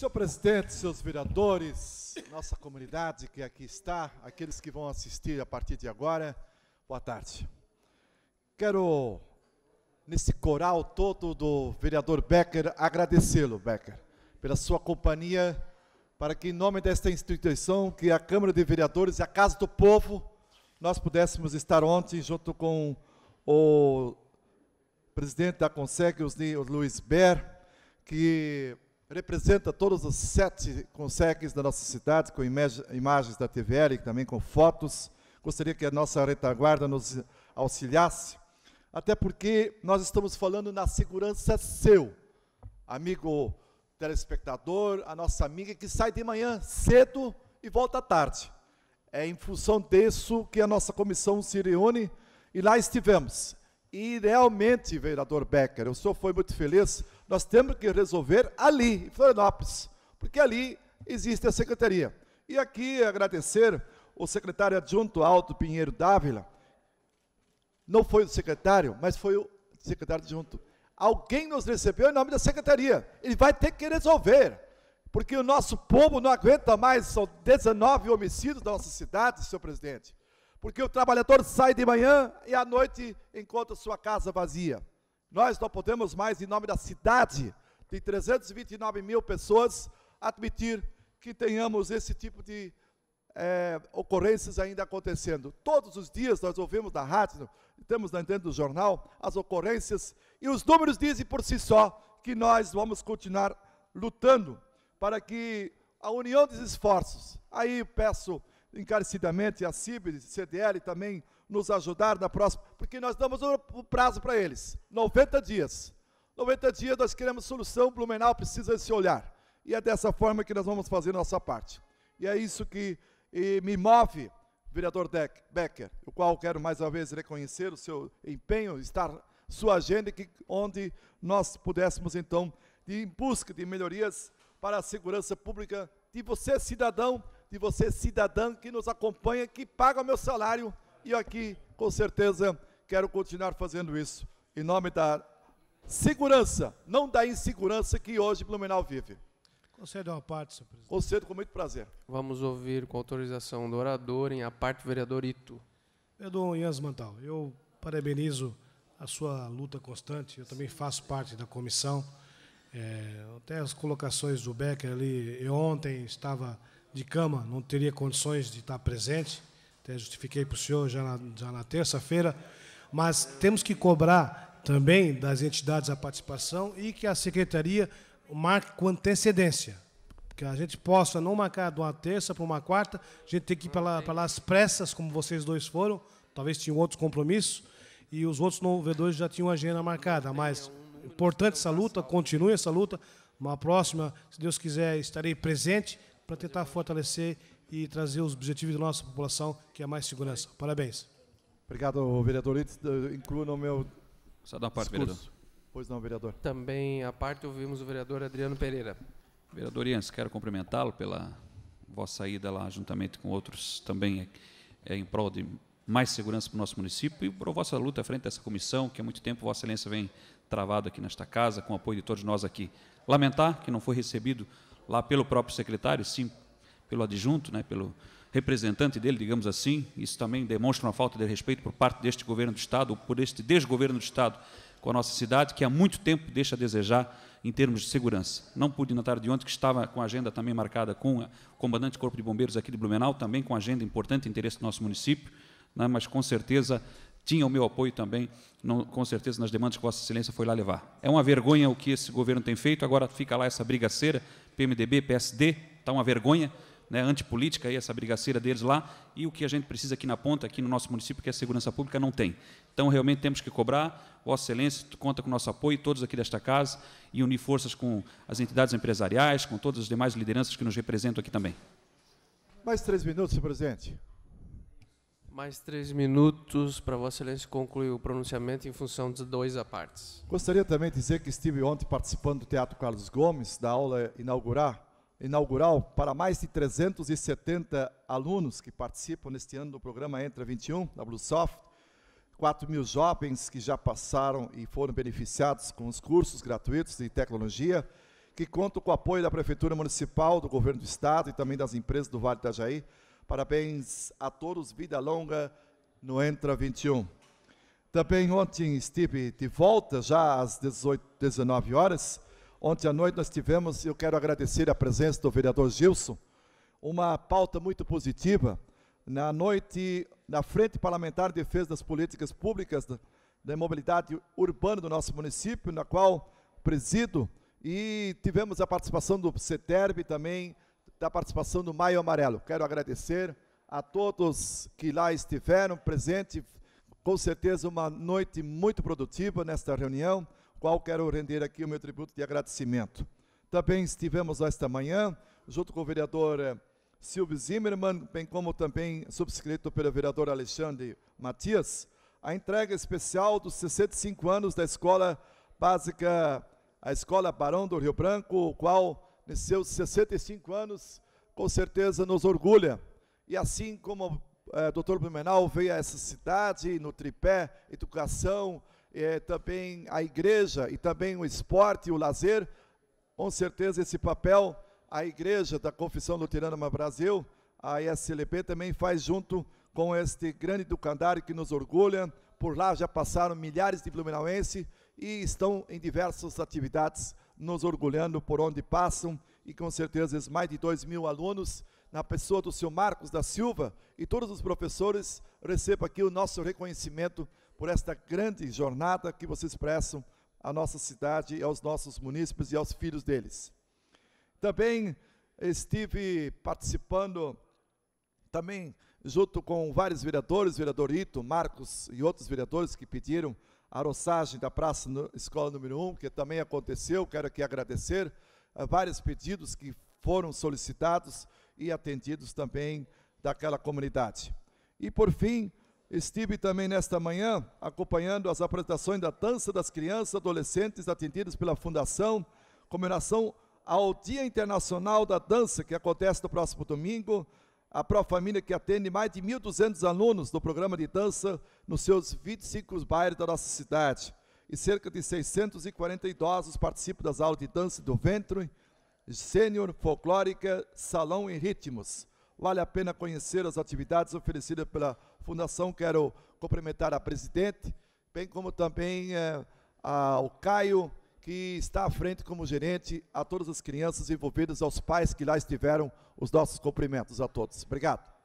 Senhor presidente, seus vereadores, nossa comunidade que aqui está, aqueles que vão assistir a partir de agora, boa tarde. Quero, nesse coral todo do vereador Becker, agradecê-lo, Becker, pela sua companhia, para que, em nome desta instituição, que é a Câmara de Vereadores e a Casa do Povo, nós pudéssemos estar ontem junto com o presidente da Conseg, o Luiz Ber, que representa todos os sete consegues da nossa cidade, com imagens da TVL, também com fotos. Gostaria que a nossa retaguarda nos auxiliasse, até porque nós estamos falando na segurança seu, amigo telespectador, a nossa amiga que sai de manhã cedo e volta à tarde. É em função disso que a nossa comissão se reúne e lá estivemos. E realmente, vereador Becker, o senhor foi muito feliz. Nós temos que resolver ali, em Florianópolis, porque ali existe a secretaria. E aqui agradecer o secretário adjunto Alto Pinheiro Dávila. Não foi o secretário, mas foi o secretário adjunto. Alguém nos recebeu em nome da secretaria. Ele vai ter que resolver, porque o nosso povo não aguenta mais. São 19 homicídios da nossa cidade, senhor presidente. Porque o trabalhador sai de manhã e à noite encontra sua casa vazia. Nós não podemos mais, em nome da cidade, de 329 mil pessoas, admitir que tenhamos esse tipo de é, ocorrências ainda acontecendo. Todos os dias nós ouvimos na rádio, temos dentro do jornal as ocorrências, e os números dizem por si só que nós vamos continuar lutando para que a união dos esforços. Aí peço encarecidamente a CIB, CDL também nos ajudar na próxima, porque nós damos o um prazo para eles, 90 dias. 90 dias nós queremos solução, Blumenau precisa desse olhar. E é dessa forma que nós vamos fazer nossa parte. E é isso que me move, vereador Deck, Becker, o qual quero mais uma vez reconhecer o seu empenho, estar sua agenda, que, onde nós pudéssemos então, ir em busca de melhorias para a segurança pública de você, cidadão, de você, cidadão que nos acompanha, que paga o meu salário. E aqui, com certeza, quero continuar fazendo isso. Em nome da segurança, não da insegurança que hoje Blumenau vive. Concedo uma parte, senhor presidente. Concedo com muito prazer. Vamos ouvir com autorização do orador em a parte vereador Ito. Vereador Ians Mantal, eu parabenizo a sua luta constante, eu também faço parte da comissão. É, até as colocações do Becker ali, eu ontem estava de cama, não teria condições de estar presente. Até justifiquei para o senhor já na, já na terça-feira. Mas temos que cobrar também das entidades a participação e que a secretaria marque com antecedência. Que a gente possa não marcar de uma terça para uma quarta, a gente tem que ir para lá, para lá às pressas, como vocês dois foram, talvez tinham outros compromissos, e os outros novedores já tinham agenda marcada. Mas importante essa luta, continue essa luta. Uma próxima, se Deus quiser, estarei presente para tentar fortalecer e trazer os objetivos da nossa população, que é mais segurança. Parabéns. Obrigado, vereador Litz. Eh, incluo no meu. Só dá uma parte, discurso. vereador. Pois não, vereador. Também a parte ouvimos o vereador Adriano Pereira. Vereador Ians, quero cumprimentá-lo pela vossa saída lá, juntamente com outros também, é, é, em prol de mais segurança para o nosso município e por vossa luta à frente dessa comissão, que há muito tempo Vossa Excelência vem travado aqui nesta casa, com o apoio de todos nós aqui. Lamentar que não foi recebido lá pelo próprio secretário, sim, pelo adjunto, né, pelo representante dele, digamos assim. Isso também demonstra uma falta de respeito por parte deste governo do Estado, por este desgoverno do Estado com a nossa cidade, que há muito tempo deixa a desejar em termos de segurança. Não pude na tarde de ontem, que estava com a agenda também marcada com o comandante do Corpo de Bombeiros aqui de Blumenau, também com agenda importante, interesse do nosso município, né, mas com certeza tinha o meu apoio também, não, com certeza, nas demandas que Vossa Excelência foi lá levar. É uma vergonha o que esse governo tem feito, agora fica lá essa brigaceira, PMDB, PSD, está uma vergonha, né, antipolítica, aí, essa brigaceira deles lá, e o que a gente precisa aqui na ponta, aqui no nosso município, que é a segurança pública, não tem. Então, realmente, temos que cobrar. Vossa Excelência conta com o nosso apoio, todos aqui desta casa, e unir forças com as entidades empresariais, com todas as demais lideranças que nos representam aqui também. Mais três minutos, presidente. Mais três minutos para Vossa Excelência concluir o pronunciamento em função de dois apartes. Gostaria também de dizer que estive ontem participando do Teatro Carlos Gomes, da aula inaugurar, inaugural para mais de 370 alunos que participam neste ano do programa Entra 21, da Bluesoft. 4 mil jovens que já passaram e foram beneficiados com os cursos gratuitos de tecnologia, que contam com o apoio da Prefeitura Municipal, do Governo do Estado e também das empresas do Vale do Itajaí, Parabéns a todos, vida longa no Entra 21. Também ontem estive de volta, já às 18, 19 horas. Ontem à noite nós tivemos, eu quero agradecer a presença do vereador Gilson, uma pauta muito positiva. Na noite, na Frente Parlamentar de Defesa das Políticas Públicas da, da Mobilidade Urbana do nosso município, na qual presido, e tivemos a participação do CETERB também, da participação do Maio Amarelo. Quero agradecer a todos que lá estiveram presentes. Com certeza, uma noite muito produtiva nesta reunião, qual quero render aqui o meu tributo de agradecimento. Também estivemos esta manhã, junto com o vereador eh, Silvio Zimmermann, bem como também subscrito pelo vereador Alexandre Matias, a entrega especial dos 65 anos da Escola Básica, a Escola Barão do Rio Branco, o qual nesses seus 65 anos, com certeza nos orgulha. E assim como é, eh, Dr. Blumenau veio a essa cidade no tripé, educação, é, também a igreja e também o esporte e o lazer, com certeza esse papel a igreja da Confissão Luterana Brasil, a SLP também faz junto com este grande educandário que nos orgulha. Por lá já passaram milhares de blumenauenses e estão em diversas atividades, nos orgulhando por onde passam e com certeza esses mais de 2 mil alunos, na pessoa do seu Marcos da Silva e todos os professores, recebam aqui o nosso reconhecimento por esta grande jornada que vocês prestam à nossa cidade, aos nossos munícipes e aos filhos deles. Também estive participando, também junto com vários vereadores, vereador Ito, Marcos e outros vereadores que pediram a roçagem da Praça Escola número 1, que também aconteceu, quero aqui agradecer a eh, vários pedidos que foram solicitados e atendidos também daquela comunidade. E por fim, estive também nesta manhã acompanhando as apresentações da dança das crianças e adolescentes atendidas pela Fundação, comemoração ao Dia Internacional da Dança, que acontece no próximo domingo, a Profamília que atende mais de 1.200 alunos do programa de dança nos seus 25 bairros da nossa cidade. E cerca de 640 idosos participam das aulas de dança do ventre, sênior, folclórica, salão e ritmos. Vale a pena conhecer as atividades oferecidas pela Fundação. Quero cumprimentar a presidente, bem como também eh, ao Caio, que está à frente como gerente, a todas as crianças envolvidas, aos pais que lá estiveram os nossos cumprimentos a todos. Obrigado.